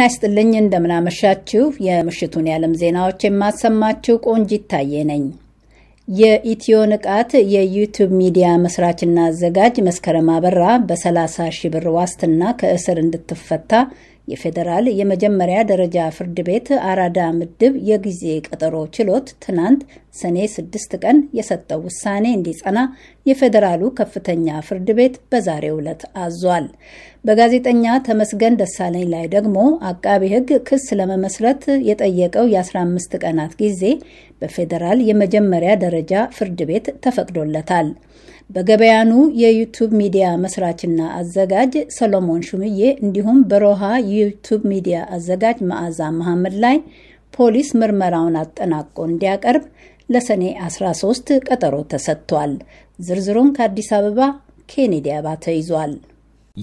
ጤና ይስጥልኝ እንደምናመሻችሁ። የምሽቱን የዓለም ዜናዎች የማሰማችሁ ቆንጂ ይታየ ነኝ። የኢትዮ ንቃት የዩቲዩብ ሚዲያ መስራችና አዘጋጅ መስከረም አበራ በ30 ሺ ብር ዋስትና ከእስር እንድትፈታ የፌዴራል የመጀመሪያ ደረጃ ፍርድ ቤት አራዳ ምድብ የጊዜ ቀጠሮ ችሎት ትናንት ሰኔ 6 ቀን የሰጠው ውሳኔ እንዲጸና የፌዴራሉ ከፍተኛ ፍርድ ቤት በዛሬው ዕለት አዟል። በጋዜጠኛ ተመስገን ደሳለኝ ላይ ደግሞ አቃቢ ሕግ ክስ ለመመስረት የጠየቀው የ15 ቀናት ጊዜ በፌዴራል የመጀመሪያ ደረጃ ፍርድ ቤት ተፈቅዶለታል። በገበያኑ የዩቱብ ሚዲያ መስራችና አዘጋጅ ሰሎሞን ሹምዬ እንዲሁም በሮሃ የዩቱብ ሚዲያ አዘጋጅ መዓዛ መሐመድ ላይ ፖሊስ ምርመራውን አጠናቆ እንዲያቀርብ ለሰኔ 13 ቀጠሮ ተሰጥቷል። ዝርዝሩን ከአዲስ አበባ ኬኔዲ አባተ ይዟል።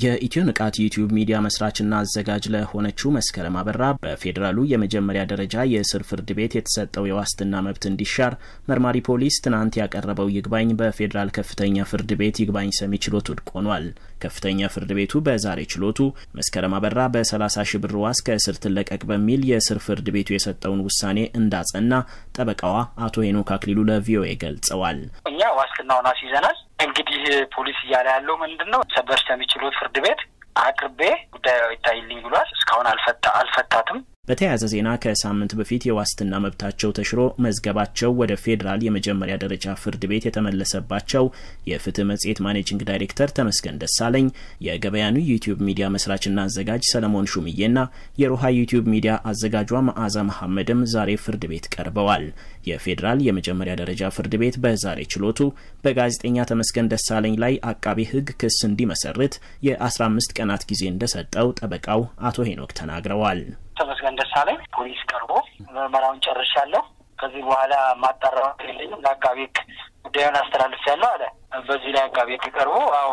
የኢትዮ ንቃት ዩቲዩብ ሚዲያ መስራችና አዘጋጅ ለሆነችው መስከረም አበራ በፌዴራሉ የመጀመሪያ ደረጃ የእስር ፍርድ ቤት የተሰጠው የዋስትና መብት እንዲሻር መርማሪ ፖሊስ ትናንት ያቀረበው ይግባኝ በፌዴራል ከፍተኛ ፍርድ ቤት ይግባኝ ሰሚ ችሎት ውድቅ ሆኗል። ከፍተኛ ፍርድ ቤቱ በዛሬ ችሎቱ መስከረም አበራ በ30 ሺ ብር ዋስ ከእስር ትለቀቅ በሚል የእስር ፍርድ ቤቱ የሰጠውን ውሳኔ እንዳጸና ጠበቃዋ አቶ ሄኖክ አክሊሉ ለቪኦኤ ገልጸዋል። እኛ ዋስትናውን አስይዘናል እንግዲህ ፖሊስ እያለ ያለው ምንድን ነው? ሰበር ሰሚ ችሎት ፍርድ ቤት አቅርቤ ጉዳዩ ይታይልኝ ብሏል። እስካሁን አልፈታ አልፈታትም። በተያያዘ ዜና ከሳምንት በፊት የዋስትና መብታቸው ተሽሮ መዝገባቸው ወደ ፌዴራል የመጀመሪያ ደረጃ ፍርድ ቤት የተመለሰባቸው የፍትህ መጽሔት ማኔጂንግ ዳይሬክተር ተመስገን ደሳለኝ፣ የገበያኑ ዩቲዩብ ሚዲያ መስራችና አዘጋጅ ሰለሞን ሹምዬና የሮሃ ዩቲዩብ ሚዲያ አዘጋጇ መዓዛ መሐመድም ዛሬ ፍርድ ቤት ቀርበዋል። የፌዴራል የመጀመሪያ ደረጃ ፍርድ ቤት በዛሬ ችሎቱ በጋዜጠኛ ተመስገን ደሳለኝ ላይ አቃቢ ሕግ ክስ እንዲመሰርት የ15 ቀናት ጊዜ እንደሰጠው ጠበቃው አቶ ሄኖክ ተናግረዋል። ተመስገን ደሳለኝ ፖሊስ ቀርቦ ምርመራውን ጨርሻለሁ፣ ከዚህ በኋላ ማጣራው የለኝም ለአቃቢ ሕግ ጉዳዩን አስተላልፍ ያለው አለ። በዚህ ላይ አቃቢ ሕግ ቀርቦ አዎ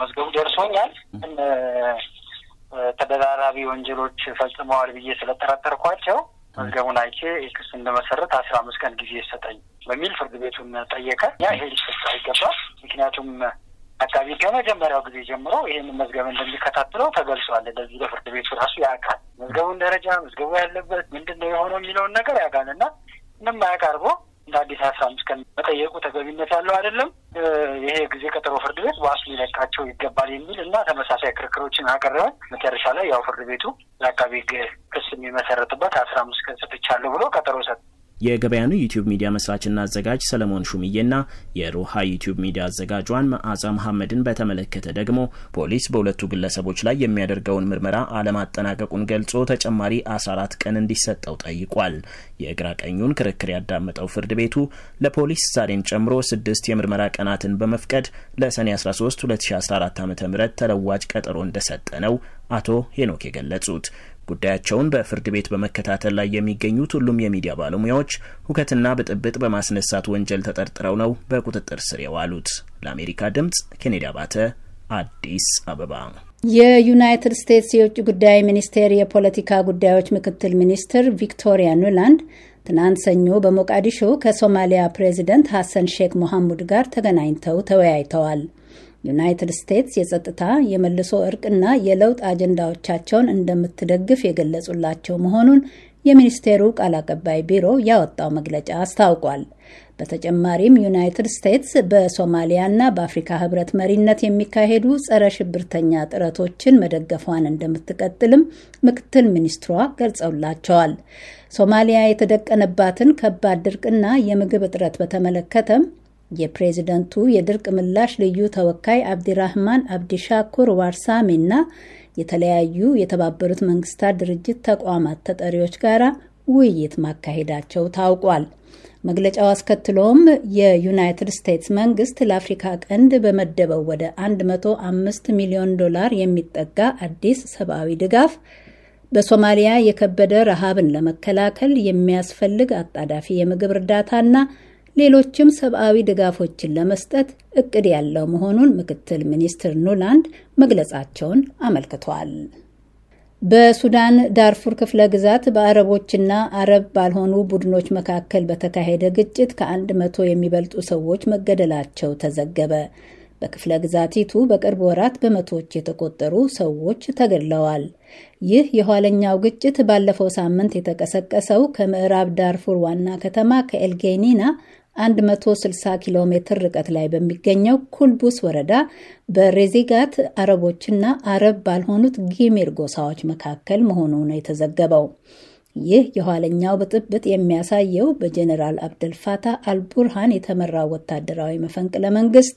መዝገቡ ደርሶኛል ተደራራቢ ወንጀሎች ፈጽመዋል ብዬ ስለጠረጠርኳቸው መዝገቡን አይቼ ክስ እንደመሰረት አስራ አምስት ቀን ጊዜ ይሰጠኝ በሚል ፍርድ ቤቱን ጠየቀ። ያ ይሄ ሊሰጥ አይገባ። ምክንያቱም አቃቢ ከመጀመሪያው ጊዜ ጀምሮ ይህንን መዝገብ እንደሚከታትለው ተገልጿል። ለዚህ ለፍርድ ቤቱ ራሱ ያውቃል። መዝገቡን ደረጃ መዝገቡ ያለበት ምንድን ነው የሆነው የሚለውን ነገር ያውቃል እና ምንም አያቀርቦ እንደ አዲስ አስራ አምስት ቀን መጠየቁ ተገቢነት ያለው አይደለም። ይሄ ጊዜ ቀጠሮ ፍርድ ቤት ዋስ ሊለቃቸው ይገባል የሚል እና ተመሳሳይ ክርክሮችን አቀረበ። መጨረሻ ላይ ያው ፍርድ ቤቱ ለአቃቤ ሕግ ክስ የሚመሰረትበት አስራ አምስት ቀን ሰጥቻለሁ ብሎ ቀጠሮ ሰጥ የገበያኑ ዩቲዩብ ሚዲያ መስራችና አዘጋጅ ሰለሞን ሹምዬና የሮሃ ዩቲዩብ ሚዲያ አዘጋጇን መዓዛ መሐመድን በተመለከተ ደግሞ ፖሊስ በሁለቱ ግለሰቦች ላይ የሚያደርገውን ምርመራ አለማጠናቀቁን ገልጾ ተጨማሪ 14 ቀን እንዲሰጠው ጠይቋል። የግራ ቀኙን ክርክር ያዳመጠው ፍርድ ቤቱ ለፖሊስ ዛሬን ጨምሮ ስድስት የምርመራ ቀናትን በመፍቀድ ለሰኔ 13 2014 ዓ ም ተለዋጭ ቀጠሮ እንደሰጠ ነው አቶ ሄኖክ የገለጹት። ጉዳያቸውን በፍርድ ቤት በመከታተል ላይ የሚገኙት ሁሉም የሚዲያ ባለሙያዎች ሁከትና ብጥብጥ በማስነሳት ወንጀል ተጠርጥረው ነው በቁጥጥር ስር የዋሉት። ለአሜሪካ ድምጽ ኬኔዲ አባተ አዲስ አበባ። የዩናይትድ ስቴትስ የውጭ ጉዳይ ሚኒስቴር የፖለቲካ ጉዳዮች ምክትል ሚኒስትር ቪክቶሪያ ኑላንድ ትናንት ሰኞ በሞቃዲሾ ከሶማሊያ ፕሬዚደንት ሐሰን ሼክ ሞሐሙድ ጋር ተገናኝተው ተወያይተዋል። ዩናይትድ ስቴትስ የጸጥታ የመልሶ እርቅና የለውጥ አጀንዳዎቻቸውን እንደምትደግፍ የገለጹላቸው መሆኑን የሚኒስቴሩ ቃል አቀባይ ቢሮ ያወጣው መግለጫ አስታውቋል። በተጨማሪም ዩናይትድ ስቴትስ በሶማሊያና በአፍሪካ ሕብረት መሪነት የሚካሄዱ ጸረ ሽብርተኛ ጥረቶችን መደገፏን እንደምትቀጥልም ምክትል ሚኒስትሯ ገልጸውላቸዋል። ሶማሊያ የተደቀነባትን ከባድ ድርቅና የምግብ እጥረት በተመለከተም የፕሬዝደንቱ የድርቅ ምላሽ ልዩ ተወካይ አብዲራህማን አብዲሻኩር ዋርሳሜና የተለያዩ የተባበሩት መንግስታት ድርጅት ተቋማት ተጠሪዎች ጋር ውይይት ማካሄዳቸው ታውቋል። መግለጫው አስከትሎም የዩናይትድ ስቴትስ መንግስት ለአፍሪካ ቀንድ በመደበው ወደ 105 ሚሊዮን ዶላር የሚጠጋ አዲስ ሰብአዊ ድጋፍ በሶማሊያ የከበደ ረሃብን ለመከላከል የሚያስፈልግ አጣዳፊ የምግብ እርዳታና ሌሎችም ሰብአዊ ድጋፎችን ለመስጠት እቅድ ያለው መሆኑን ምክትል ሚኒስትር ኑላንድ መግለጻቸውን አመልክቷል። በሱዳን ዳርፉር ክፍለ ግዛት በአረቦችና አረብ ባልሆኑ ቡድኖች መካከል በተካሄደ ግጭት ከአንድ መቶ የሚበልጡ ሰዎች መገደላቸው ተዘገበ። በክፍለ ግዛቲቱ በቅርብ ወራት በመቶዎች የተቆጠሩ ሰዎች ተገድለዋል። ይህ የኋለኛው ግጭት ባለፈው ሳምንት የተቀሰቀሰው ከምዕራብ ዳርፉር ዋና ከተማ ከኤልጌኒና 160 ኪሎ ሜትር ርቀት ላይ በሚገኘው ኩልቡስ ወረዳ በሬዚጋት አረቦችና አረብ ባልሆኑት ጊሜር ጎሳዎች መካከል መሆኑ ነው የተዘገበው። ይህ የኋለኛው ብጥብጥ የሚያሳየው በጀኔራል አብደልፋታ አልቡርሃን የተመራው ወታደራዊ መፈንቅለ መንግስት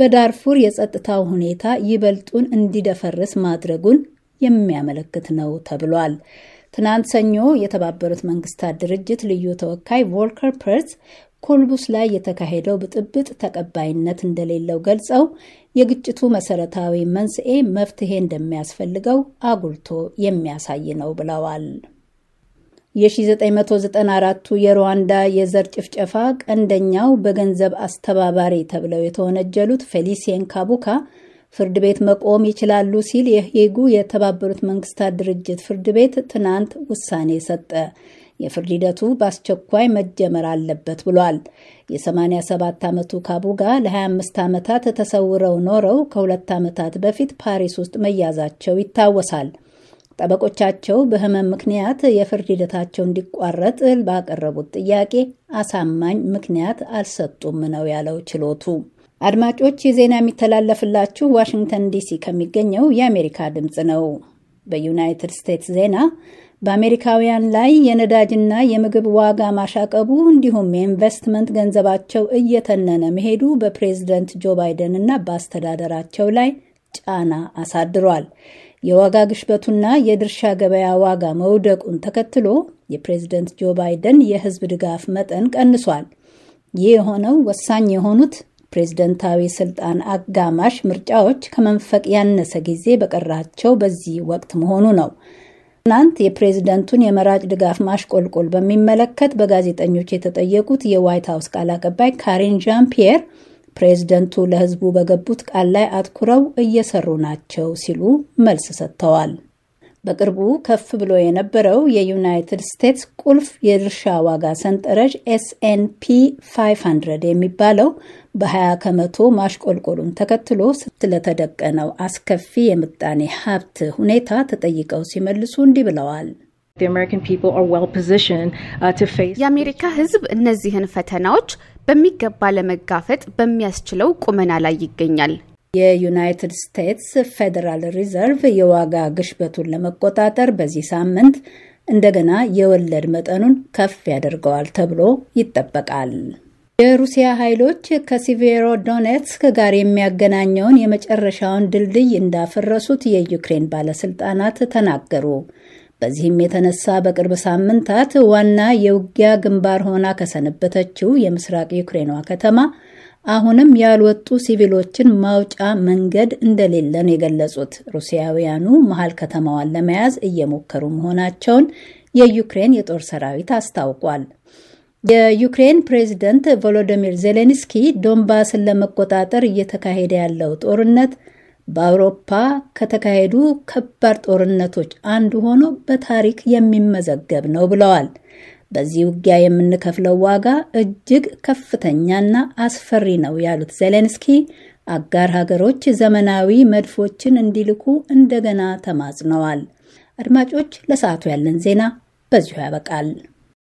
በዳርፉር የጸጥታው ሁኔታ ይበልጡን እንዲደፈርስ ማድረጉን የሚያመለክት ነው ተብሏል። ትናንት ሰኞ የተባበሩት መንግስታት ድርጅት ልዩ ተወካይ ቮልከር ፐርስ ኮልቡስ ላይ የተካሄደው ብጥብጥ ተቀባይነት እንደሌለው ገልጸው የግጭቱ መሰረታዊ መንስኤ መፍትሄ እንደሚያስፈልገው አጉልቶ የሚያሳይ ነው ብለዋል። የ1994ቱ የሩዋንዳ የዘር ጭፍጨፋ ቀንደኛው በገንዘብ አስተባባሪ ተብለው የተወነጀሉት ፌሊሲየን ካቡካ ፍርድ ቤት መቆም ይችላሉ ሲል የሄጉ የተባበሩት መንግስታት ድርጅት ፍርድ ቤት ትናንት ውሳኔ ሰጠ። የፍርድ ሂደቱ በአስቸኳይ መጀመር አለበት ብሏል። የ87 ዓመቱ ካቡጋ ለ25 ዓመታት ተሰውረው ኖረው ከሁለት ዓመታት በፊት ፓሪስ ውስጥ መያዛቸው ይታወሳል። ጠበቆቻቸው በህመም ምክንያት የፍርድ ሂደታቸው እንዲቋረጥ ባቀረቡት ጥያቄ አሳማኝ ምክንያት አልሰጡም ነው ያለው ችሎቱ። አድማጮች፣ የዜና የሚተላለፍላችሁ ዋሽንግተን ዲሲ ከሚገኘው የአሜሪካ ድምፅ ነው። በዩናይትድ ስቴትስ ዜና በአሜሪካውያን ላይ የነዳጅና የምግብ ዋጋ ማሻቀቡ እንዲሁም የኢንቨስትመንት ገንዘባቸው እየተነነ መሄዱ በፕሬዝደንት ጆ ባይደን እና በአስተዳደራቸው ላይ ጫና አሳድሯል። የዋጋ ግሽበቱና የድርሻ ገበያ ዋጋ መውደቁን ተከትሎ የፕሬዝደንት ጆ ባይደን የሕዝብ ድጋፍ መጠን ቀንሷል። ይህ የሆነው ወሳኝ የሆኑት ፕሬዝደንታዊ ስልጣን አጋማሽ ምርጫዎች ከመንፈቅ ያነሰ ጊዜ በቀራቸው በዚህ ወቅት መሆኑ ነው። ትናንት የፕሬዝደንቱን የመራጭ ድጋፍ ማሽቆልቆል በሚመለከት በጋዜጠኞች የተጠየቁት የዋይት ሀውስ ቃል አቀባይ ካሪን ዣን ፒየር ፕሬዝደንቱ ለሕዝቡ በገቡት ቃል ላይ አትኩረው እየሰሩ ናቸው ሲሉ መልስ ሰጥተዋል። በቅርቡ ከፍ ብሎ የነበረው የዩናይትድ ስቴትስ ቁልፍ የድርሻ ዋጋ ሰንጠረዥ ኤስኤንፒ 500 የሚባለው በ20 ከመቶ ማሽቆልቆሉን ተከትሎ ስለተደቀነው አስከፊ የምጣኔ ሀብት ሁኔታ ተጠይቀው ሲመልሱ እንዲህ ብለዋል። uh, የአሜሪካ ሕዝብ እነዚህን ፈተናዎች በሚገባ ለመጋፈጥ በሚያስችለው ቁመና ላይ ይገኛል። የዩናይትድ ስቴትስ ፌዴራል ሪዘርቭ የዋጋ ግሽበቱን ለመቆጣጠር በዚህ ሳምንት እንደገና የወለድ መጠኑን ከፍ ያደርገዋል ተብሎ ይጠበቃል። የሩሲያ ኃይሎች ከሲቬሮ ዶኔትስክ ጋር የሚያገናኘውን የመጨረሻውን ድልድይ እንዳፈረሱት የዩክሬን ባለስልጣናት ተናገሩ። በዚህም የተነሳ በቅርብ ሳምንታት ዋና የውጊያ ግንባር ሆና ከሰነበተችው የምስራቅ ዩክሬኗ ከተማ አሁንም ያልወጡ ሲቪሎችን ማውጫ መንገድ እንደሌለ ነው የገለጹት። ሩሲያውያኑ መሀል ከተማዋን ለመያዝ እየሞከሩ መሆናቸውን የዩክሬን የጦር ሰራዊት አስታውቋል። የዩክሬን ፕሬዚደንት ቮሎዲሚር ዜሌንስኪ ዶንባስን ለመቆጣጠር እየተካሄደ ያለው ጦርነት በአውሮፓ ከተካሄዱ ከባድ ጦርነቶች አንዱ ሆኖ በታሪክ የሚመዘገብ ነው ብለዋል። በዚህ ውጊያ የምንከፍለው ዋጋ እጅግ ከፍተኛና አስፈሪ ነው ያሉት ዜሌንስኪ አጋር ሀገሮች ዘመናዊ መድፎችን እንዲልኩ እንደገና ተማጽነዋል። አድማጮች፣ ለሰዓቱ ያለን ዜና በዚሁ ያበቃል።